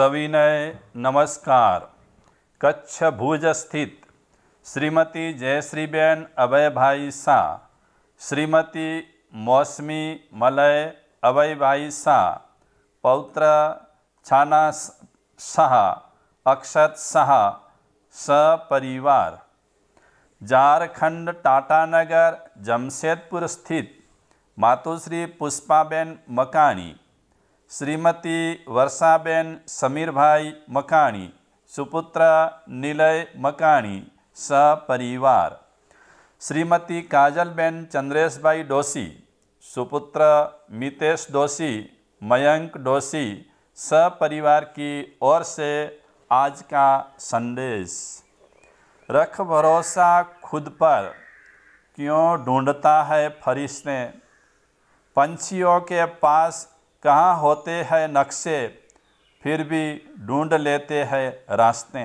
सविनय नमस्कार कच्छ भुज स्थित श्रीमती जयश्रीबेन अभय भाई शाह श्रीमती मौसमी मलय अभय भाई शाह पौत्र छाना शाह अक्षत शाह सपरिवार झारखंड टाटानगर जमशेदपुर स्थित मातोश्री पुष्पाबेन मकानी श्रीमती वर्षाबेन समीर भाई मकाणी सुपुत्र निलय मकाणी सपरिवार श्रीमती काजलबेन चंद्रेश भाई डोसी सुपुत्र मितेश दोषी मयंक डोसी सपरिवार की ओर से आज का संदेश रख भरोसा खुद पर क्यों ढूंढता है फरिश्ते पंछियों के पास कहाँ होते हैं नक्शे फिर भी ढूंढ लेते हैं रास्ते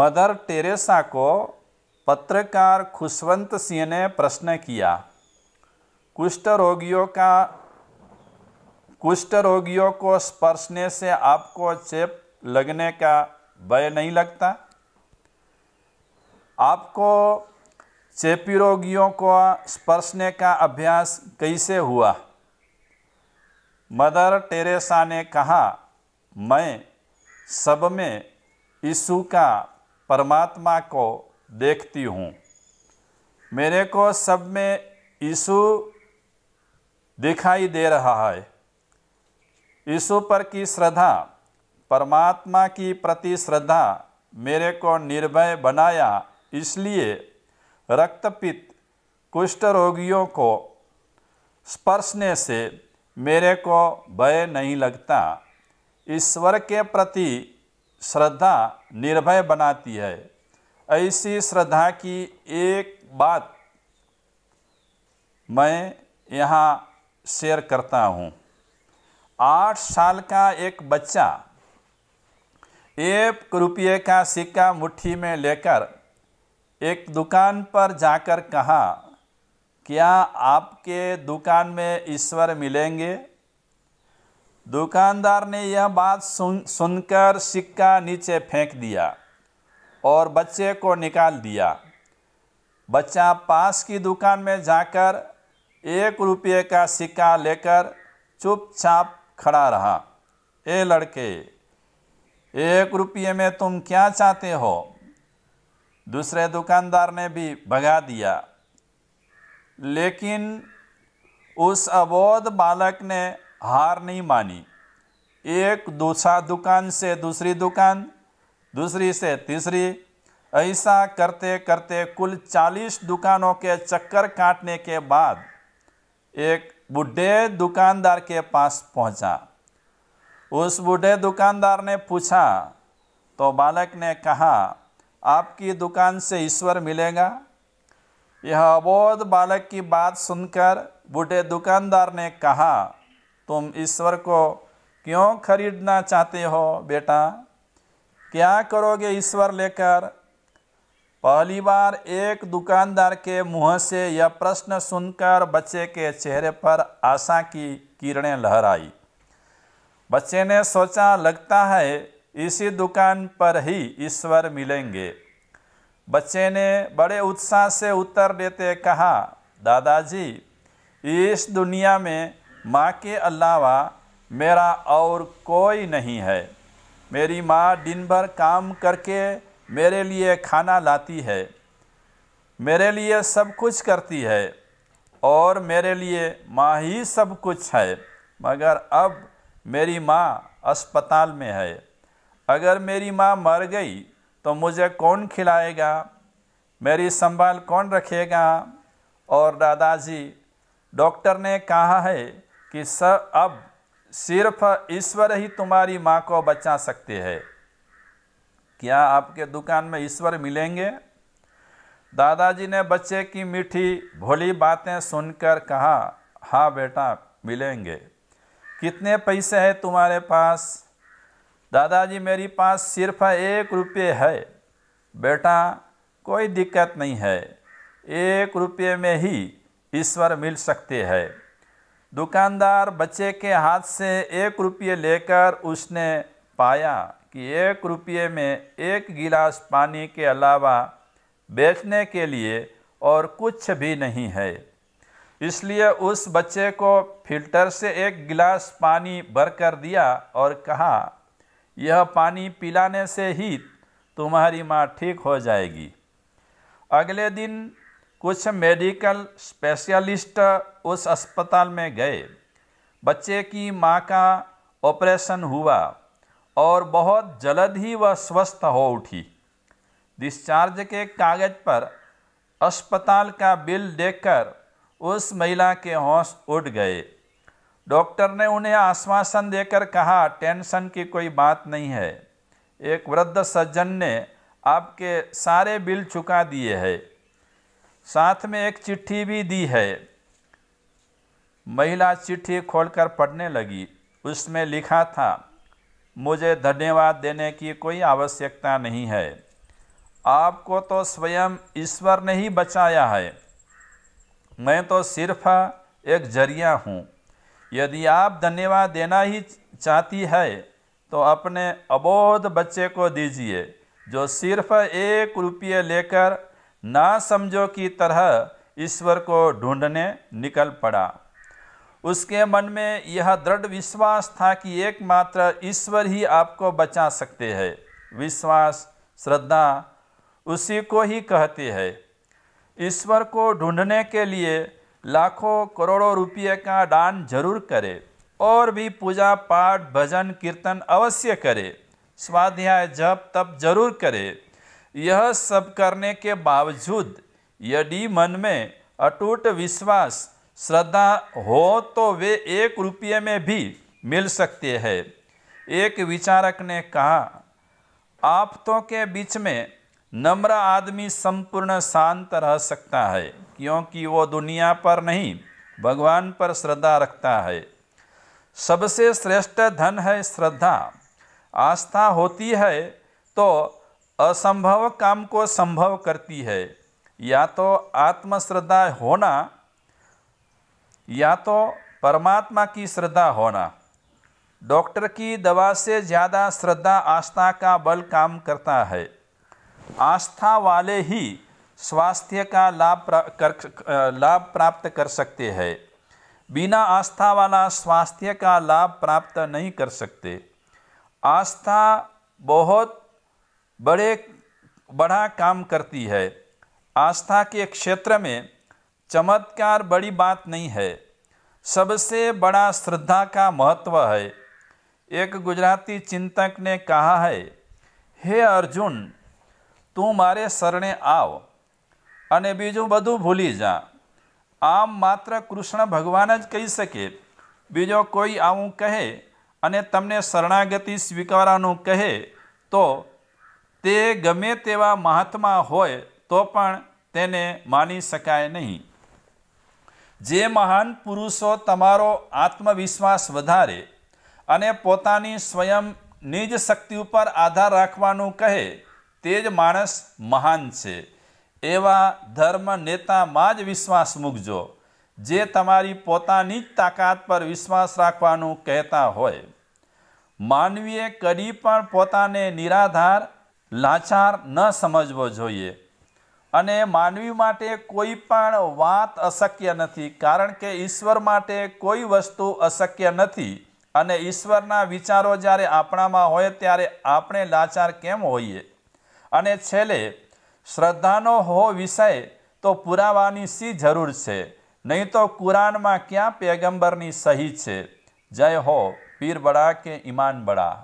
मदर टेरेसा को पत्रकार खुशवंत सिंह ने प्रश्न किया कुष्ठ रोगियों का कुष्ठ रोगियों को स्पर्शने से आपको चेप लगने का भय नहीं लगता आपको चेपी रोगियों को स्पर्शने का अभ्यास कैसे हुआ मदर टेरेसा ने कहा मैं सब में यीशु का परमात्मा को देखती हूँ मेरे को सब में यीशु दिखाई दे रहा है यीशु पर की श्रद्धा परमात्मा की प्रति श्रद्धा मेरे को निर्भय बनाया इसलिए रक्तपित कुष्ठ रोगियों को स्पर्शने से मेरे को भय नहीं लगता ईश्वर के प्रति श्रद्धा निर्भय बनाती है ऐसी श्रद्धा की एक बात मैं यहाँ शेयर करता हूँ आठ साल का एक बच्चा एक रुपये का सिक्का मुट्ठी में लेकर एक दुकान पर जाकर कहा क्या आपके दुकान में ईश्वर मिलेंगे दुकानदार ने यह बात सुन सुनकर सिक्का नीचे फेंक दिया और बच्चे को निकाल दिया बच्चा पास की दुकान में जाकर एक रुपये का सिक्का लेकर चुपचाप खड़ा रहा ए लड़के एक रुपये में तुम क्या चाहते हो दूसरे दुकानदार ने भी भगा दिया लेकिन उस अबोध बालक ने हार नहीं मानी एक दूसरा दुकान से दूसरी दुकान दूसरी से तीसरी ऐसा करते करते कुल चालीस दुकानों के चक्कर काटने के बाद एक बूढ़े दुकानदार के पास पहुंचा उस बूढ़े दुकानदार ने पूछा तो बालक ने कहा आपकी दुकान से ईश्वर मिलेगा यह अबोध बालक की बात सुनकर बूढ़े दुकानदार ने कहा तुम ईश्वर को क्यों खरीदना चाहते हो बेटा क्या करोगे ईश्वर लेकर पहली बार एक दुकानदार के मुंह से यह प्रश्न सुनकर बच्चे के चेहरे पर आशा की किरणें लहराई बच्चे ने सोचा लगता है इसी दुकान पर ही ईश्वर मिलेंगे बच्चे ने बड़े उत्साह से उत्तर देते कहा दादाजी इस दुनिया में माँ के अलावा मेरा और कोई नहीं है मेरी माँ दिन भर काम करके मेरे लिए खाना लाती है मेरे लिए सब कुछ करती है और मेरे लिए माँ ही सब कुछ है मगर अब मेरी माँ अस्पताल में है अगर मेरी माँ मर गई तो मुझे कौन खिलाएगा मेरी संभाल कौन रखेगा और दादाजी डॉक्टर ने कहा है कि सब अब सिर्फ ईश्वर ही तुम्हारी माँ को बचा सकते हैं क्या आपके दुकान में ईश्वर मिलेंगे दादाजी ने बच्चे की मीठी भोली बातें सुनकर कहा हाँ बेटा मिलेंगे कितने पैसे हैं तुम्हारे पास दादाजी मेरी पास सिर्फ एक रुपये है बेटा कोई दिक्कत नहीं है एक रुपये में ही ईश्वर मिल सकते हैं दुकानदार बच्चे के हाथ से एक रुपये लेकर उसने पाया कि एक रुपये में एक गिलास पानी के अलावा बेचने के लिए और कुछ भी नहीं है इसलिए उस बच्चे को फिल्टर से एक गिलास पानी भर कर दिया और कहा यह पानी पिलाने से ही तुम्हारी माँ ठीक हो जाएगी अगले दिन कुछ मेडिकल स्पेशलिस्ट उस अस्पताल में गए बच्चे की माँ का ऑपरेशन हुआ और बहुत जल्द ही वह स्वस्थ हो उठी डिस्चार्ज के कागज पर अस्पताल का बिल देखकर उस महिला के होश उठ गए डॉक्टर ने उन्हें आश्वासन देकर कहा टेंशन की कोई बात नहीं है एक वृद्ध सज्जन ने आपके सारे बिल चुका दिए हैं साथ में एक चिट्ठी भी दी है महिला चिट्ठी खोलकर पढ़ने लगी उसमें लिखा था मुझे धन्यवाद देने की कोई आवश्यकता नहीं है आपको तो स्वयं ईश्वर ने ही बचाया है मैं तो सिर्फ एक जरिया हूँ यदि आप धन्यवाद देना ही चाहती है तो अपने अबोध बच्चे को दीजिए जो सिर्फ एक रुपये लेकर ना समझो की तरह ईश्वर को ढूंढने निकल पड़ा उसके मन में यह दृढ़ विश्वास था कि एकमात्र ईश्वर ही आपको बचा सकते हैं विश्वास श्रद्धा उसी को ही कहते हैं ईश्वर को ढूंढने के लिए लाखों करोड़ों रुपये का दान जरूर करे और भी पूजा पाठ भजन कीर्तन अवश्य करे स्वाध्याय जप तप जरूर करे यह सब करने के बावजूद यदि मन में अटूट विश्वास श्रद्धा हो तो वे एक रुपये में भी मिल सकते हैं एक विचारक ने कहा आपतों के बीच में नम्र आदमी संपूर्ण शांत रह सकता है क्योंकि वो दुनिया पर नहीं भगवान पर श्रद्धा रखता है सबसे श्रेष्ठ धन है श्रद्धा आस्था होती है तो असंभव काम को संभव करती है या तो आत्मश्रद्धा होना या तो परमात्मा की श्रद्धा होना डॉक्टर की दवा से ज़्यादा श्रद्धा आस्था का बल काम करता है आस्था वाले ही स्वास्थ्य का लाभ कर लाभ प्राप्त कर सकते हैं बिना आस्था वाला स्वास्थ्य का लाभ प्राप्त नहीं कर सकते आस्था बहुत बड़े बड़ा काम करती है आस्था के क्षेत्र में चमत्कार बड़ी बात नहीं है सबसे बड़ा श्रद्धा का महत्व है एक गुजराती चिंतक ने कहा है हे अर्जुन तू मारे शरणे आओ અને બીજું બધું ભૂલી જા આમ માત્ર કૃષ્ણ ભગવાન જ કહી શકે બીજો કોઈ આવું કહે અને તમને શરણાગતિ સ્વીકારવાનું કહે તો તે ગમે તેવા મહાત્મા હોય તો પણ તેને માની શકાય નહીં જે મહાન પુરુષો તમારો આત્મવિશ્વાસ વધારે અને પોતાની સ્વયં નિજ શક્તિ ઉપર આધાર રાખવાનું કહે તે જ માણસ મહાન છે એવા ધર્મ નેતામાં જ વિશ્વાસ મૂકજો જે તમારી પોતાની જ તાકાત પર વિશ્વાસ રાખવાનું કહેતા હોય માનવીએ કદી પણ પોતાને નિરાધાર લાચાર ન સમજવો જોઈએ અને માનવી માટે કોઈ પણ વાત અશક્ય નથી કારણ કે ઈશ્વર માટે કોઈ વસ્તુ અશક્ય નથી અને ઈશ્વરના વિચારો જ્યારે આપણામાં હોય ત્યારે આપણે લાચાર કેમ હોઈએ અને છેલ્લે શ્રદ્ધાનો હો વિષય તો પુરાવાની શી જરૂર છે નહીં તો કુરાનમાં ક્યાં પેગંબરની સહી છે જય હો પીર બડા કે ઈમાન બળા